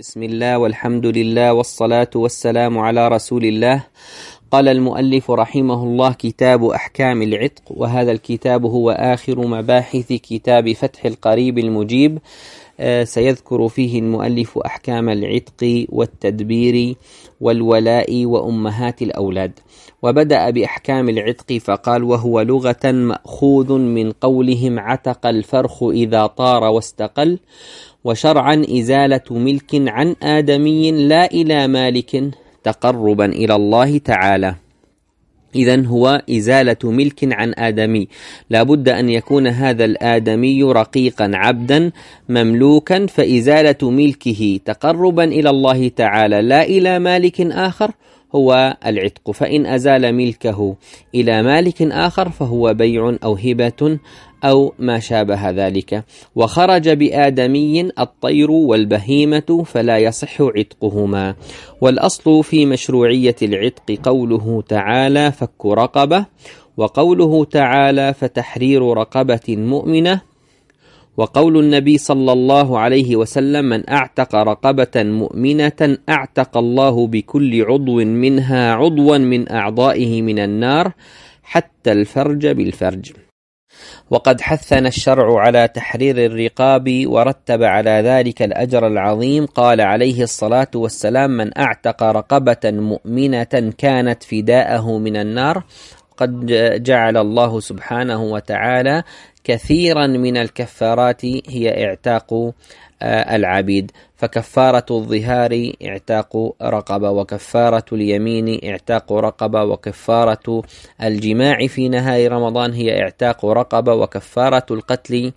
بسم الله والحمد لله والصلاة والسلام على رسول الله قال المؤلف رحمه الله كتاب أحكام العتق وهذا الكتاب هو آخر مباحث كتاب فتح القريب المجيب آه، سيذكر فيه المؤلف أحكام العتق والتدبير والولاء وأمهات الأولاد وبدأ بأحكام العتق فقال وهو لغة مأخوذ من قولهم عتق الفرخ إذا طار واستقل وشرعا إزالة ملك عن آدمي لا إلى مالك تقربا إلى الله تعالى إذا هو إزالة ملك عن آدمي لابد أن يكون هذا الآدمي رقيقا عبدا مملوكا فإزالة ملكه تقربا إلى الله تعالى لا إلى مالك آخر هو العتق فإن أزال ملكه إلى مالك آخر فهو بيع أو هبة أو ما شابه ذلك وخرج بآدمي الطير والبهيمة فلا يصح عتقهما والأصل في مشروعية العتق قوله تعالى فك رقبة وقوله تعالى فتحرير رقبة مؤمنة وقول النبي صلى الله عليه وسلم من اعتق رقبه مؤمنه اعتق الله بكل عضو منها عضوا من اعضائه من النار حتى الفرج بالفرج وقد حثنا الشرع على تحرير الرقاب ورتب على ذلك الاجر العظيم قال عليه الصلاه والسلام من اعتق رقبه مؤمنه كانت فداءه من النار قد جعل الله سبحانه وتعالى كثيرا من الكفارات هي اعتاق آه، العبيد فكفارة الظهار اعتاق رقبة وكفارة اليمين اعتاق رقبة وكفارة الجماع في نهاية رمضان هي اعتاق رقبة وكفارة القتل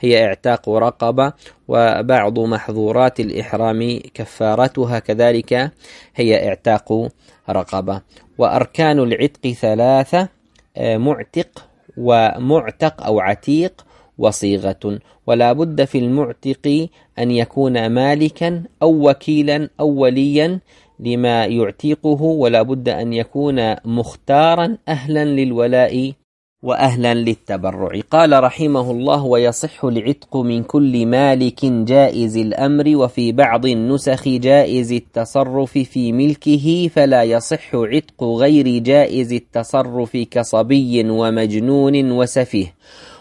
هي اعتاق رقبة وبعض محظورات الإحرام كفارتها كذلك هي اعتاق رقبة وأركان العتق ثلاثة آه، معتق ومعتق أو عتيق وصيغة ولا بد في المعتق أن يكون مالكا أو وكيلا أو وليا لما يعتيقه ولا بد أن يكون مختارا أهلا للولاء وأهلا للتبرع قال رحمه الله ويصح العتق من كل مالك جائز الأمر وفي بعض النسخ جائز التصرف في ملكه فلا يصح عتق غير جائز التصرف كصبي ومجنون وسفيه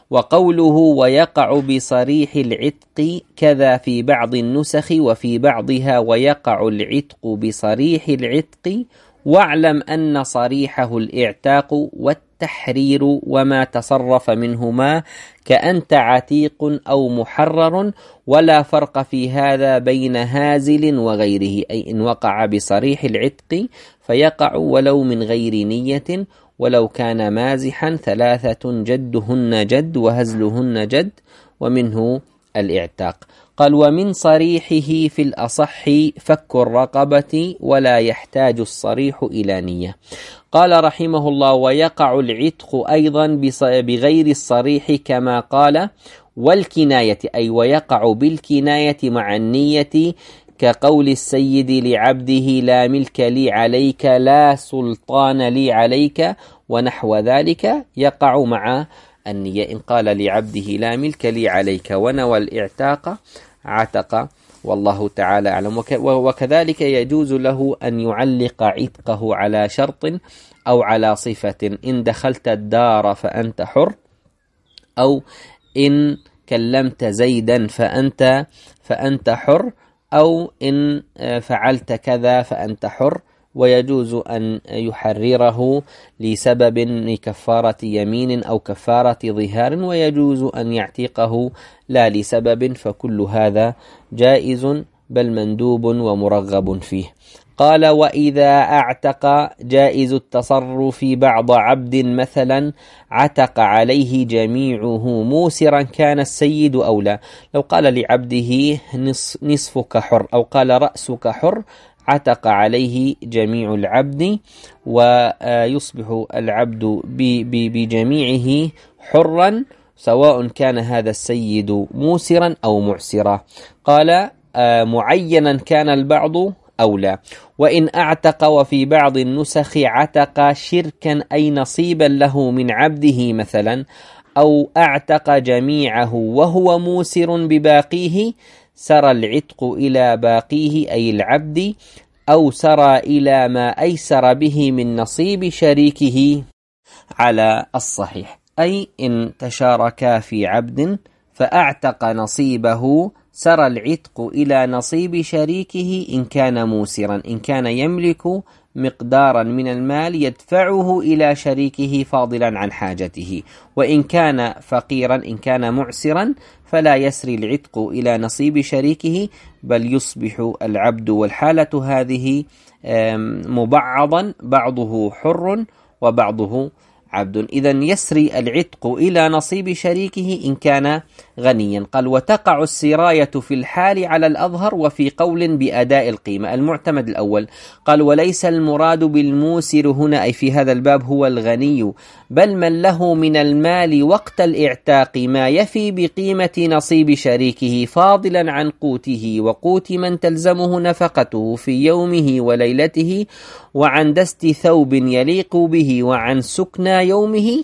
وقوله ويقع بصريح العتق كذا في بعض النسخ وفي بعضها ويقع العتق بصريح العتق واعلم أن صريحه الاعتاق والتبرع التحرير وما تصرف منهما كأنت عتيق أو محرر ولا فرق في هذا بين هازل وغيره أي إن وقع بصريح العتق فيقع ولو من غير نية ولو كان مازحا ثلاثة جدهن جد وهزلهن جد ومنه الاعتاق قال ومن صريحه في الأصح فك الرقبة ولا يحتاج الصريح إلى نية قال رحمه الله ويقع العتق أيضا بغير الصريح كما قال والكناية أي ويقع بالكناية مع النية كقول السيد لعبده لا ملك لي عليك لا سلطان لي عليك ونحو ذلك يقع مع النية إن قال لعبده لا ملك لي عليك ونوى الاعتاق عتق والله تعالى أعلم وكذلك يجوز له أن يعلق عتقه على شرط أو على صفة إن دخلت الدار فأنت حر أو إن كلمت زيدا فأنت فأنت حر أو إن آه، فعلت كذا فأنت حر ويجوز أن يحرره لسبب لكفارة يمين أو كفارة ظهار ويجوز أن يعتقه لا لسبب فكل هذا جائز بل مندوب ومرغب فيه قال وإذا أعتق جائز التصرف بعض عبد مثلا عتق عليه جميعه موسرا كان السيد أولى لو قال لعبده نصفك حر أو قال رأسك حر عتق عليه جميع العبد ويصبح العبد بجميعه حرا سواء كان هذا السيد موسرا أو معسرا قال آه، معينا كان البعض أو لا وإن أعتق وفي بعض النسخ عتق شركا أي نصيبا له من عبده مثلا أو أعتق جميعه وهو موسر بباقيه سرى العتق إلى باقيه أي العبد أو سرى إلى ما أيسر به من نصيب شريكه على الصحيح أي إن تشاركا في عبد فأعتق نصيبه سرى العتق إلى نصيب شريكه إن كان موسرا إن كان يملك مقدارا من المال يدفعه إلى شريكه فاضلا عن حاجته وإن كان فقيرا إن كان معسرا فلا يسري العتق إلى نصيب شريكه بل يصبح العبد والحالة هذه مبعضا بعضه حر وبعضه عبد إذا يسري العتق إلى نصيب شريكه إن كان غنيا قال وتقع السراية في الحال على الأظهر وفي قول بأداء القيمة المعتمد الأول قال وليس المراد بالموسر هنا أي في هذا الباب هو الغني بل من له من المال وقت الاعتاق ما يفي بقيمة نصيب شريكه فاضلا عن قوته وقوت من تلزمه نفقته في يومه وليلته وعن دست ثوب يليق به وعن سكنى يومه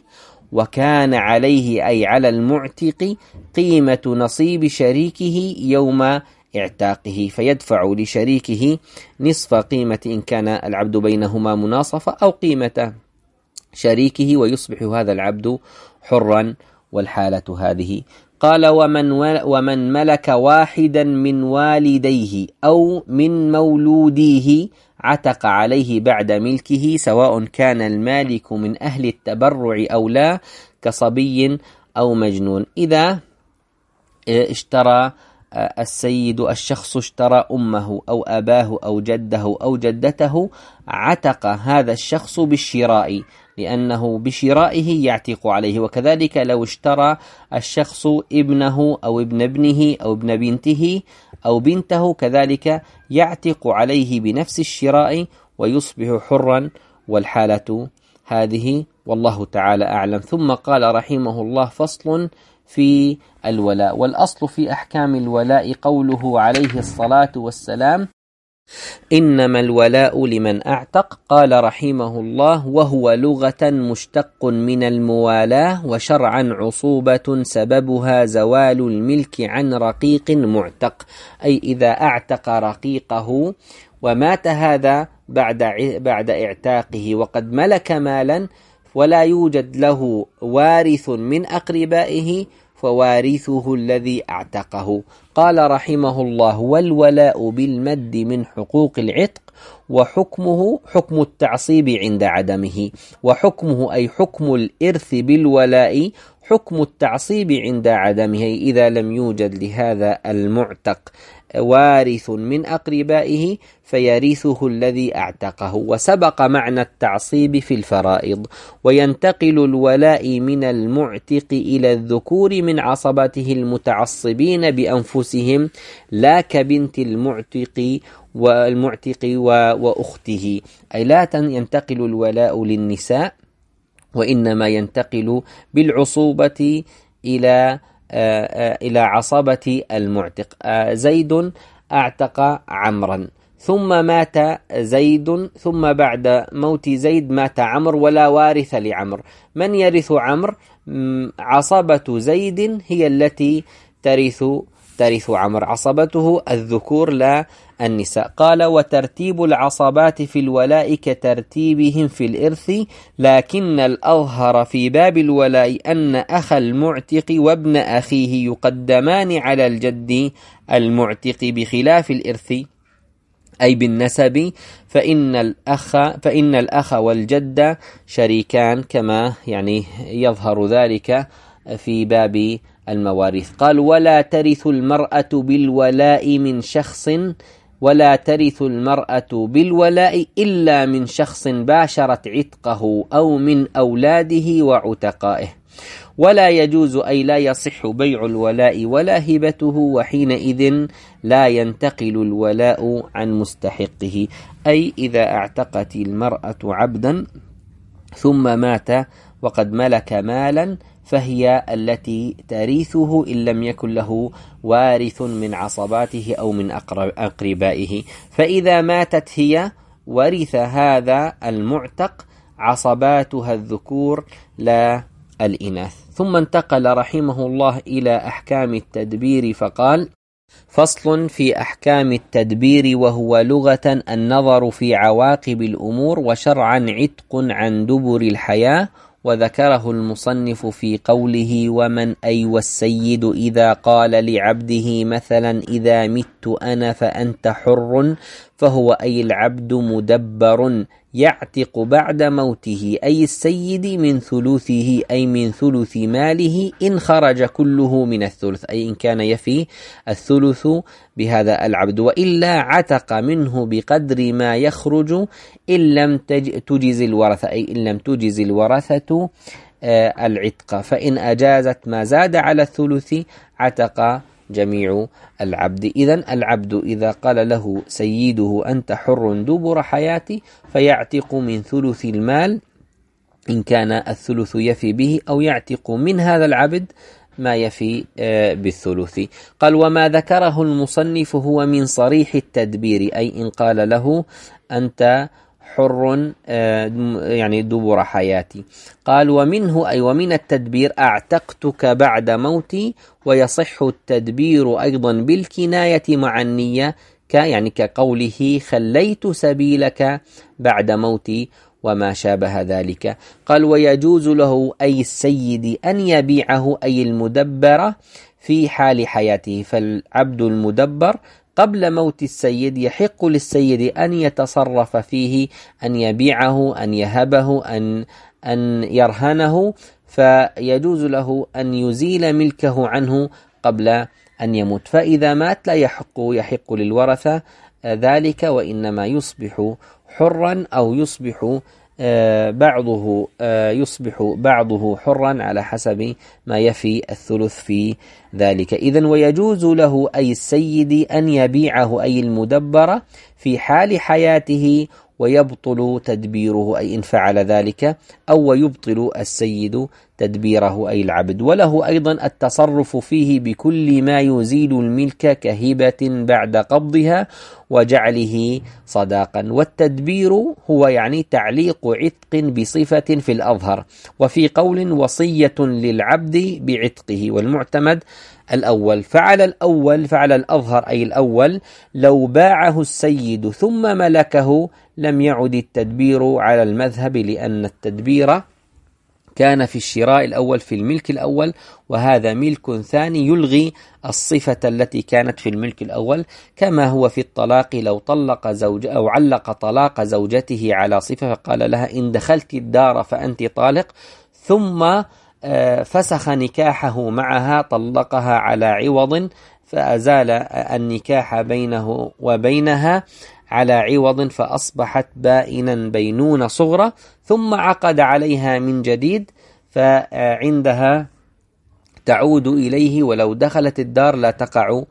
وكان عليه أي على المعتق قيمة نصيب شريكه يوم اعتاقه فيدفع لشريكه نصف قيمة إن كان العبد بينهما مناصفة أو قيمته شريكه ويصبح هذا العبد حرا والحالة هذه قال ومن ومن ملك واحدا من والديه أو من مولوديه عتق عليه بعد ملكه سواء كان المالك من أهل التبرع أو لا كصبي أو مجنون إذا إيه، اشترى السيد الشخص اشترى أمه أو أباه أو جده أو جدته عتق هذا الشخص بالشراء لأنه بشرائه يعتق عليه وكذلك لو اشترى الشخص ابنه أو ابن ابنه أو ابن بنته أو بنته كذلك يعتق عليه بنفس الشراء ويصبح حرا والحالة هذه والله تعالى أعلم ثم قال رحمه الله فصل في الولاء والأصل في أحكام الولاء قوله عليه الصلاة والسلام إنما الولاء لمن أعتق قال رحمه الله وهو لغة مشتق من الموالاة وشرعا عصوبة سببها زوال الملك عن رقيق معتق أي إذا أعتق رقيقه ومات هذا بعد بعد اعتاقه وقد ملك مالا ولا يوجد له وارث من أقربائه فوارثه الذي اعتقه قال رحمه الله والولاء بالمد من حقوق العتق وحكمه حكم التعصيب عند عدمه وحكمه أي حكم الإرث بالولاء حكم التعصيب عند عدمه إذا لم يوجد لهذا المعتق وارث من أقربائه فيرثه الذي أعتقه وسبق معنى التعصيب في الفرائض وينتقل الولاء من المعتق إلى الذكور من عصبته المتعصبين بأنفسهم لا كبنت المعتق والمعتق وأخته أي لا ينتقل الولاء للنساء وإنما ينتقل بالعصوبة إلى آه، آه، إلى عصبة المعتق آه، زيد أعتق عمرا ثم مات زيد ثم بعد موت زيد مات عمر ولا وارث لعمر من يرث عمر عصبة زيد هي التي ترث ترث عمر عصبته الذكور لا النساء قال وترتيب العصبات في الولاء كترتيبهم في الإرث لكن الأظهر في باب الولاء أن أخ المعتق وابن أخيه يقدمان على الجد المعتق بخلاف الإرث أي بالنسب فإن الأخ فإن الأخ والجد شريكان كما يعني يظهر ذلك في باب المواريث قال ولا ترث المرأة بالولاء من شخص ولا ترث المرأة بالولاء إلا من شخص باشرت عتقه أو من أولاده وعتقائه ولا يجوز أي لا يصح بيع الولاء ولا هبته وحينئذ لا ينتقل الولاء عن مستحقه أي إذا اعتقت المرأة عبدا ثم مات وقد ملك مالا فهي التي ترثه إن لم يكن له وارث من عصباته أو من أقربائه فإذا ماتت هي ورث هذا المعتق عصباتها الذكور لا الإناث ثم انتقل رحمه الله إلى أحكام التدبير فقال فصل في أحكام التدبير وهو لغة النظر في عواقب الأمور وشرعا عتق عن دبر الحياة وذكره المصنف في قوله ومن أي والسيد إذا قال لعبده مثلا إذا مت أنا فأنت حر فهو أي العبد مدبر يعتق بعد موته أي السيد من ثلثه أي من ثلث ماله إن خرج كله من الثلث أي إن كان يفي الثلث بهذا العبد وإلا عتق منه بقدر ما يخرج إن لم تجز الورثة أي إن لم تجز الورثة آه، العتق فإن أجازت ما زاد على الثلث عتق جميع العبد إذا العبد إذا قال له سيده أنت حر دبر حياتي فيعتق من ثلث المال إن كان الثلث يفي به أو يعتق من هذا العبد ما يفي آه، بالثلث قال وما ذكره المصنف هو من صريح التدبير أي إن قال له أنت حر آه، يعني دبر حياتي قال ومنه أي ومن التدبير أعتقتك بعد موتي ويصح التدبير أيضا بالكناية مع النية ك يعني كقوله خليت سبيلك بعد موتي وما شابه ذلك قال ويجوز له أي السيد أن يبيعه أي المدبرة في حال حياته فالعبد المدبر قبل موت السيد يحق للسيد أن يتصرف فيه أن يبيعه أن يهبه أن أن يرهنه فيجوز له أن يزيل ملكه عنه قبل أن يموت فإذا مات لا يحق يحق للورثة ذلك وإنما يصبح حرا أو يصبح بعضه آه، يصبح بعضه حرا على حسب ما يفي الثلث في ذلك إذا ويجوز له أي السيد أن يبيعه أي المدبر في حال حياته ويبطل تدبيره أي إن فعل ذلك أو ويبطل السيد تدبيره أي العبد وله أيضا التصرف فيه بكل ما يزيل الملك كهبة بعد قبضها وجعله صداقا والتدبير هو يعني تعليق عتق بصفة في الأظهر وفي قول وصية للعبد بعتقه والمعتمد الأول فعل الأول فعل الأظهر أي الأول لو باعه السيد ثم ملكه لم يعد التدبير على المذهب لأن التدبير كان في الشراء الأول في الملك الأول وهذا ملك ثاني يلغي الصفة التي كانت في الملك الأول كما هو في الطلاق لو طلق زوج أو علق طلاق زوجته على صفة فقال لها إن دخلت الدار فأنت طالق ثم آه، فسخ نكاحه معها طلقها على عوض فأزال النكاح بينه وبينها على عوض فأصبحت بائنا بينون صغرى ثم عقد عليها من جديد فعندها تعود إليه ولو دخلت الدار لا تقع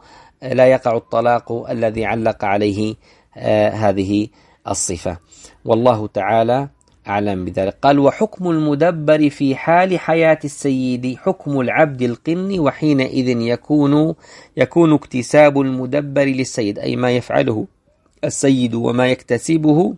لا يقع الطلاق الذي علق عليه آه، هذه الصفة والله تعالى أعلم بذلك قال وحكم المدبر في حال حياة السيد حكم العبد القن وحينئذ يكون يكون اكتساب المدبر للسيد أي ما يفعله السيد وما يكتسبه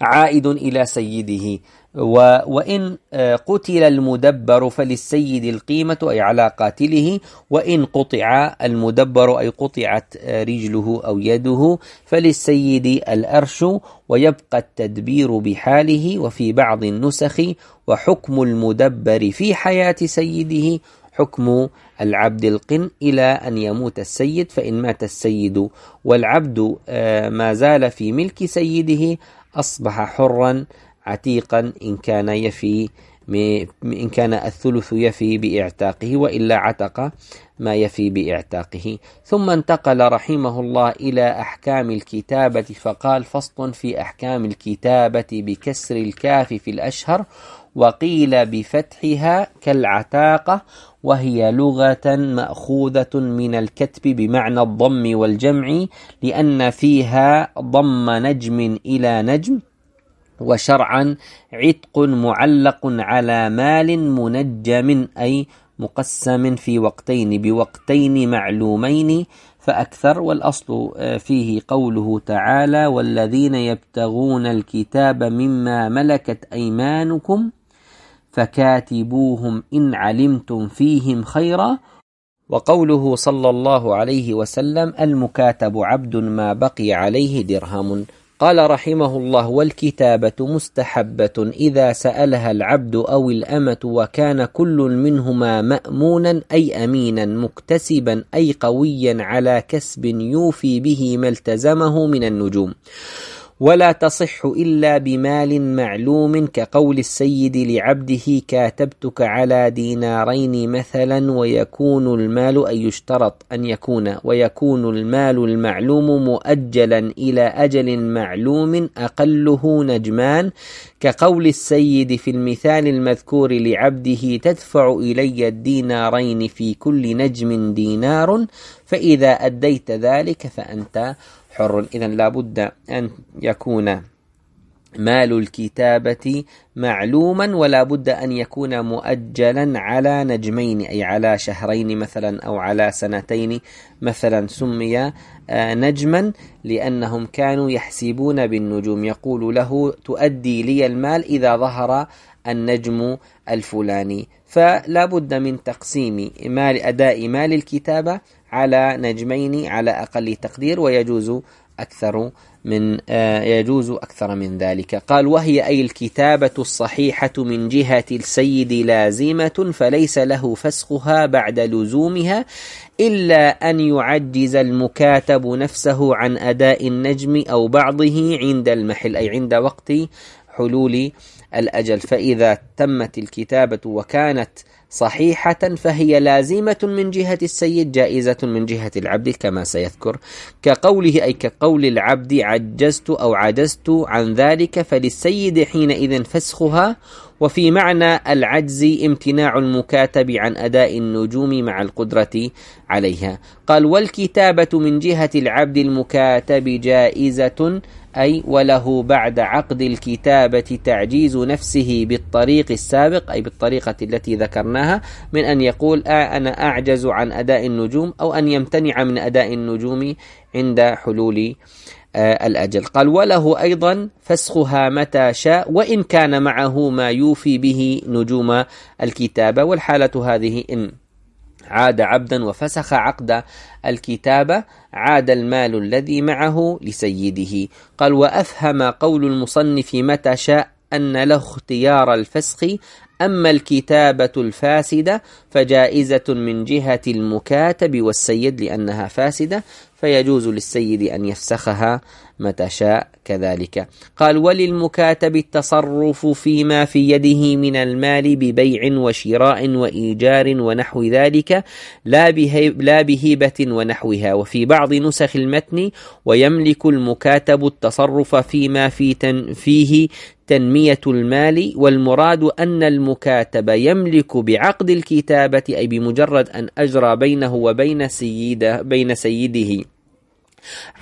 عائد إلى سيده وإن آه، قتل المدبر فللسيد القيمة أي على قاتله وإن قطع المدبر أي قطعت آه، رجله أو يده فللسيد الأرش ويبقى التدبير بحاله وفي بعض النسخ وحكم المدبر في حياة سيده حكم العبد القن إلى أن يموت السيد فإن مات السيد والعبد آه، ما زال في ملك سيده أصبح حرا عتيقا إن كان يفي إن كان الثلث يفي بإعتاقه وإلا عتق ما يفي بإعتاقه ثم انتقل رحمه الله إلى أحكام الكتابة فقال فصل في أحكام الكتابة بكسر الكاف في الأشهر وقيل بفتحها كالعتاقة وهي لغة مأخوذة من الكتب بمعنى الضم والجمع لأن فيها ضم نجم إلى نجم وشرعا عتق معلق على مال منجم أي مقسم في وقتين بوقتين معلومين فأكثر والأصل آه، فيه قوله تعالى والذين يبتغون الكتاب مما ملكت أيمانكم فكاتبوهم إن علمتم فيهم خيرا وقوله صلى الله عليه وسلم المكاتب عبد ما بقي عليه درهم قال رحمه الله والكتابة مستحبة إذا سألها العبد أو الأمة وكان كل منهما مأمونا أي أمينا مكتسبا أي قويا على كسب يوفي به ما التزمه من النجوم ولا تصح إلا بمال معلوم كقول السيد لعبده كاتبتك على دينارين مثلا ويكون المال أي يشترط أن يكون ويكون المال المعلوم مؤجلا إلى أجل معلوم أقله نجمان كقول السيد في المثال المذكور لعبده تدفع إلي الدينارين في كل نجم دينار فإذا أديت ذلك فأنت حر إذا لابد أن يكون مال الكتابة معلوما ولا بد أن يكون مؤجلا على نجمين أي على شهرين مثلا أو على سنتين مثلا سمي آه، نجما لأنهم كانوا يحسبون بالنجوم يقول له تؤدي لي المال إذا ظهر النجم الفلاني فلا بد من تقسيم مال أداء مال الكتابة على نجمين على أقل تقدير ويجوز أكثر من آه، يجوز أكثر من ذلك قال وهي أي الكتابة الصحيحة من جهة السيد لازمة فليس له فسخها بعد لزومها إلا أن يعجز المكاتب نفسه عن أداء النجم أو بعضه عند المحل أي عند وقت حلول الأجل فإذا تمت الكتابة وكانت صحيحة فهي لازمة من جهة السيد جائزة من جهة العبد كما سيذكر كقوله أي كقول العبد عجزت أو عجزت عن ذلك فللسيد حينئذ فسخها وفي معنى العجز امتناع المكاتب عن أداء النجوم مع القدرة عليها قال والكتابة من جهة العبد المكاتب جائزة أي وله بعد عقد الكتابة تعجيز نفسه بالطريق السابق أي بالطريقة التي ذكرناها من أن يقول آه أنا أعجز عن أداء النجوم أو أن يمتنع من أداء النجوم عند حلول آه، الأجل قال وله أيضا فسخها متى شاء وإن كان معه ما يوفي به نجوم الكتابة والحالة هذه إن عاد عبدا وفسخ عقد الكتابة عاد المال الذي معه لسيده قال وأفهم قول المصنف متى شاء أن له اختيار الفسخ أما الكتابة الفاسدة فجائزة من جهة المكاتب والسيد لأنها فاسدة فيجوز للسيد أن يفسخها متى شاء كذلك قال وللمكاتب التصرف فيما في يده من المال ببيع وشراء وإيجار ونحو ذلك لا, لا بهيبة ونحوها وفي بعض نسخ المتن ويملك المكاتب التصرف فيما في تن فيه تنمية المال والمراد أن المكاتب يملك بعقد الكتابة أي بمجرد أن أجرى بينه وبين سيده بين سيده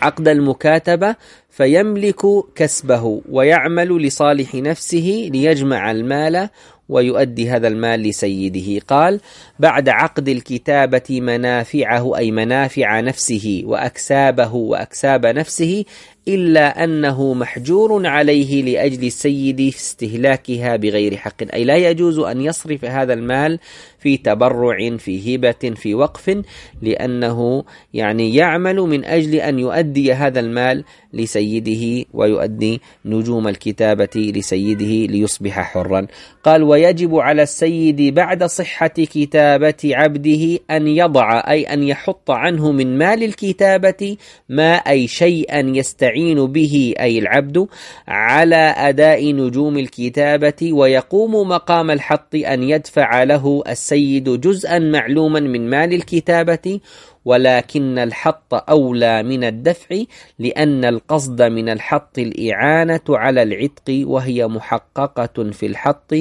عقد المكاتبة فيملك كسبه ويعمل لصالح نفسه ليجمع المال ويؤدي هذا المال لسيده قال بعد عقد الكتابة منافعه أي منافع نفسه وأكسابه وأكساب نفسه إلا أنه محجور عليه لأجل السيد في استهلاكها بغير حق أي لا يجوز أن يصرف هذا المال في تبرع في هبة في وقف لأنه يعني يعمل من أجل أن يؤدي هذا المال لسيده ويؤدي نجوم الكتابة لسيده ليصبح حرا قال ويجب على السيد بعد صحة كتابة عبده أن يضع أي أن يحط عنه من مال الكتابة ما أي شيئا يستعين به أي العبد على أداء نجوم الكتابة ويقوم مقام الحط أن يدفع له السيد السيد جزءا معلوما من مال الكتابة ولكن الحط أولى من الدفع لأن القصد من الحط الإعانة على العتق وهي محققة في الحط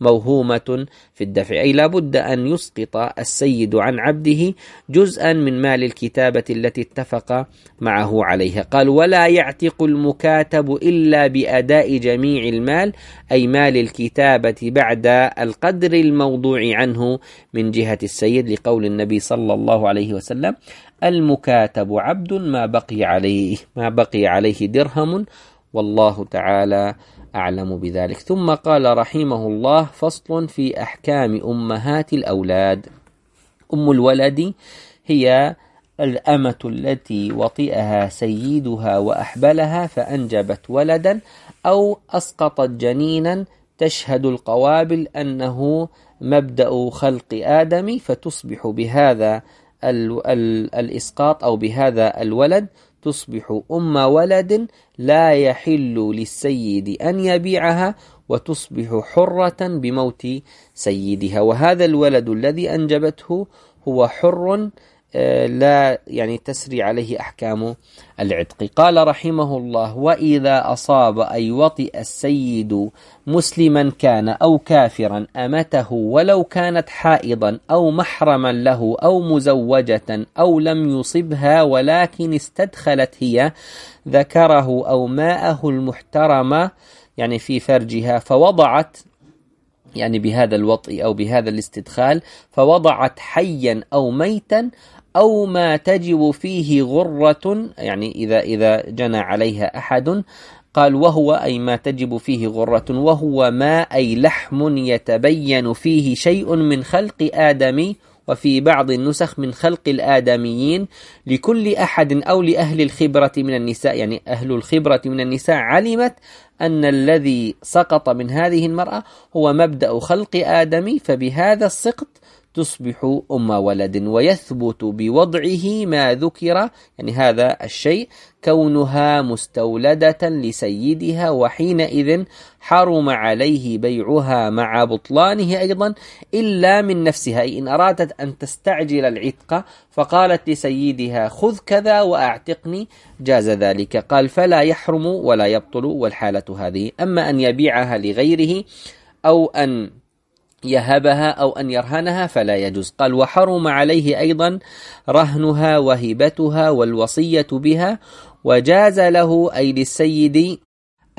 موهومة في الدفع أي لابد أن يسقط السيد عن عبده جزءا من مال الكتابة التي اتفق معه عليها قال ولا يعتق المكاتب إلا بأداء جميع المال أي مال الكتابة بعد القدر الموضوع عنه من جهة السيد لقول النبي صلى الله عليه وسلم وسلم المكاتب عبد ما بقي عليه ما بقي عليه درهم والله تعالى أعلم بذلك ثم قال رحمه الله فصل في أحكام أمهات الأولاد أم الولد هي الأمة التي وطئها سيدها وأحبلها فأنجبت ولدا أو أسقطت جنينا تشهد القوابل أنه مبدأ خلق آدم فتصبح بهذا ال ال الإسقاط أو بهذا الولد تصبح أم ولد لا يحل للسيد أن يبيعها وتصبح حرة بموت سيدها وهذا الولد الذي أنجبته هو حر لا يعني تسري عليه أحكام العتق قال رحمه الله وإذا أصاب أي وطئ السيد مسلما كان أو كافرا أمته ولو كانت حائضا أو محرما له أو مزوجة أو لم يصبها ولكن استدخلت هي ذكره أو ماءه المحترم يعني في فرجها فوضعت يعني بهذا الوطئ أو بهذا الاستدخال فوضعت حيا أو ميتا أو ما تجب فيه غرة يعني إذا إذا جنى عليها أحد قال وهو أي ما تجب فيه غرة وهو ما أي لحم يتبين فيه شيء من خلق آدمي وفي بعض النسخ من خلق الآدميين لكل أحد أو لأهل الخبرة من النساء يعني أهل الخبرة من النساء علمت أن الذي سقط من هذه المرأة هو مبدأ خلق آدمي فبهذا السقط تصبح أم ولد ويثبت بوضعه ما ذكر يعني هذا الشيء كونها مستولدة لسيدها وحينئذ حرم عليه بيعها مع بطلانه أيضا إلا من نفسها أي إن أرادت أن تستعجل العتق فقالت لسيدها خذ كذا وأعتقني جاز ذلك قال فلا يحرم ولا يبطل والحالة هذه أما أن يبيعها لغيره أو أن يهبها أو أن يرهنها فلا يجوز قال وحرم عليه أيضا رهنها وهبتها والوصية بها وجاز له أي للسيد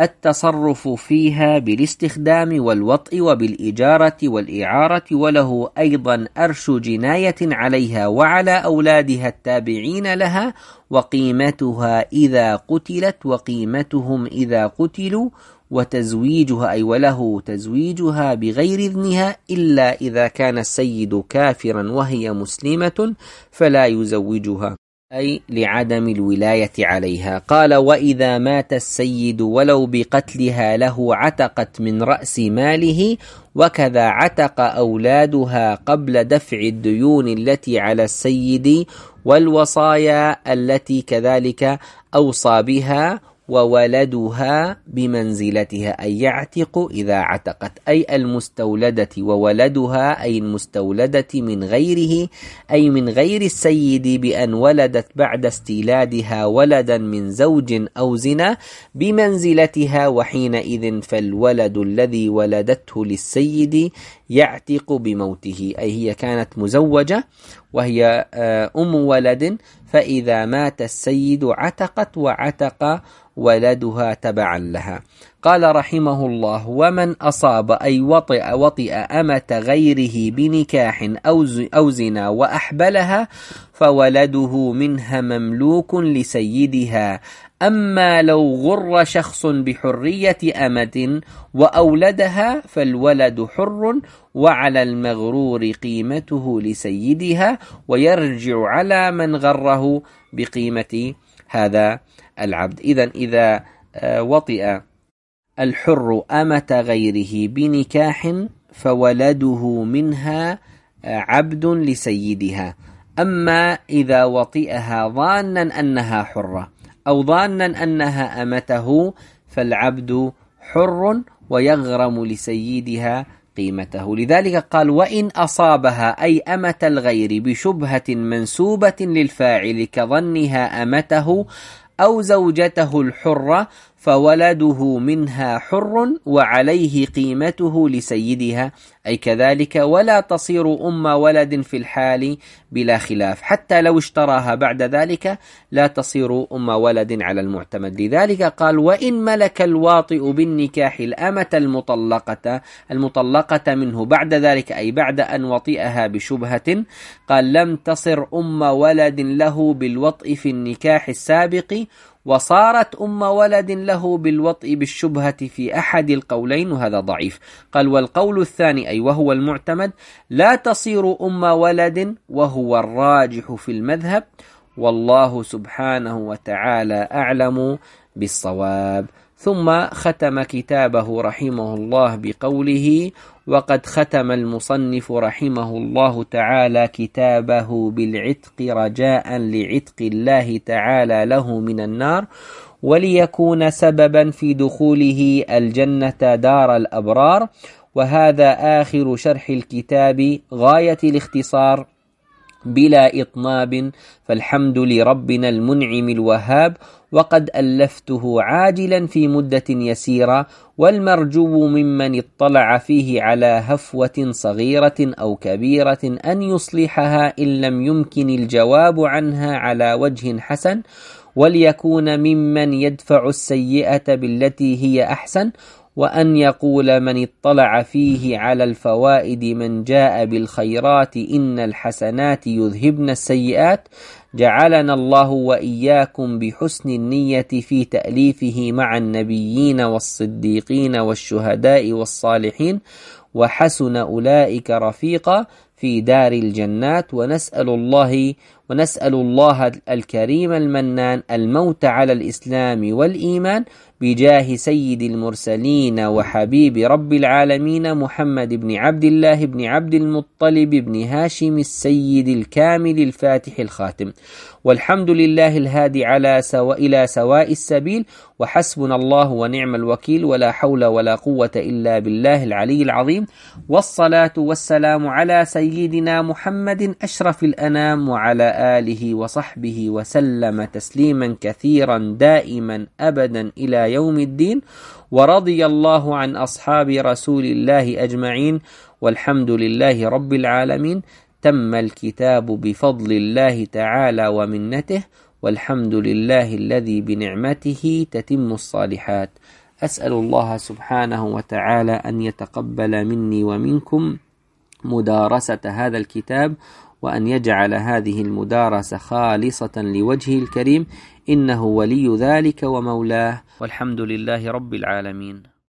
التصرف فيها بالاستخدام والوطء وبالإجارة والإعارة وله أيضا أرش جناية عليها وعلى أولادها التابعين لها وقيمتها إذا قتلت وقيمتهم إذا قتلوا وتزويجها أي وله تزويجها بغير إذنها إلا إذا كان السيد كافرا وهي مسلمة فلا يزوجها أي لعدم الولاية عليها قال وإذا مات السيد ولو بقتلها له عتقت من رأس ماله وكذا عتق أولادها قبل دفع الديون التي على السيد والوصايا التي كذلك أوصى بها وولدها بمنزلتها أي يعتق إذا عتقت أي المستولدة وولدها أي المستولدة من غيره أي من غير السيد بأن ولدت بعد استيلادها ولدا من زوج أو زنا بمنزلتها وحينئذ فالولد الذي ولدته للسيد يعتق بموته أي هي كانت مزوجة وهي آه، أم ولد فإذا مات السيد عتقت وعتق ولدها تبعا لها قال رحمه الله ومن أصاب أي وطئ وطئ أمة غيره بنكاح أو, أو زنا وأحبلها فولده منها مملوك لسيدها أما لو غر شخص بحرية أمة وأولدها فالولد حر وعلى المغرور قيمته لسيدها ويرجع على من غره بقيمة هذا العبد إذا إذا آه، وطئ الحر أمة غيره بنكاح فولده منها عبد لسيدها أما إذا وطئها ظانا أنها حرة أو ظانا أنها أمته فالعبد حر ويغرم لسيدها قيمته لذلك قال وإن أصابها أي أمة الغير بشبهة منسوبة للفاعل كظنها أمته أو زوجته الحرة فولده منها حر وعليه قيمته لسيدها أي كذلك ولا تصير أم ولد في الحال بلا خلاف حتى لو اشتراها بعد ذلك لا تصير أم ولد على المعتمد لذلك قال وإن ملك الواطئ بالنكاح الأمة المطلقة المطلقة منه بعد ذلك أي بعد أن وطئها بشبهة قال لم تصر أم ولد له بالوطئ في النكاح السابق وصارت أم ولد له بالوطء بالشبهة في أحد القولين وهذا ضعيف قال والقول الثاني أي وهو المعتمد لا تصير أم ولد وهو الراجح في المذهب والله سبحانه وتعالى أعلم بالصواب ثم ختم كتابه رحمه الله بقوله وقد ختم المصنف رحمه الله تعالى كتابه بالعتق رجاء لعتق الله تعالى له من النار وليكون سببا في دخوله الجنة دار الأبرار وهذا آخر شرح الكتاب غاية الاختصار بلا إطناب فالحمد لربنا المنعم الوهاب وقد ألفته عاجلا في مدة يسيرة والمرجو ممن اطلع فيه على هفوة صغيرة أو كبيرة أن يصلحها إن لم يمكن الجواب عنها على وجه حسن وليكون ممن يدفع السيئة بالتي هي أحسن وأن يقول من اطلع فيه على الفوائد من جاء بالخيرات إن الحسنات يذهبن السيئات جعلنا الله وإياكم بحسن النية في تأليفه مع النبيين والصديقين والشهداء والصالحين وحسن أولئك رفيقا في دار الجنات ونسأل الله ونسأل الله الكريم المنان الموت على الإسلام والإيمان بجاه سيد المرسلين وحبيب رب العالمين محمد بن عبد الله بن عبد المطلب بن هاشم السيد الكامل الفاتح الخاتم والحمد لله الهادي على سواء إلى سواء السبيل وحسبنا الله ونعم الوكيل ولا حول ولا قوة إلا بالله العلي العظيم والصلاة والسلام على سيدنا محمد أشرف الأنام وعلى آله وصحبه وسلم تسليما كثيرا دائما أبدا إلى يوم الدين ورضي الله عن أصحاب رسول الله أجمعين والحمد لله رب العالمين تم الكتاب بفضل الله تعالى ومنته والحمد لله الذي بنعمته تتم الصالحات أسأل الله سبحانه وتعالى أن يتقبل مني ومنكم مدارسة هذا الكتاب وأن يجعل هذه المدارسة خالصة لوجهه الكريم إنه ولي ذلك ومولاه والحمد لله رب العالمين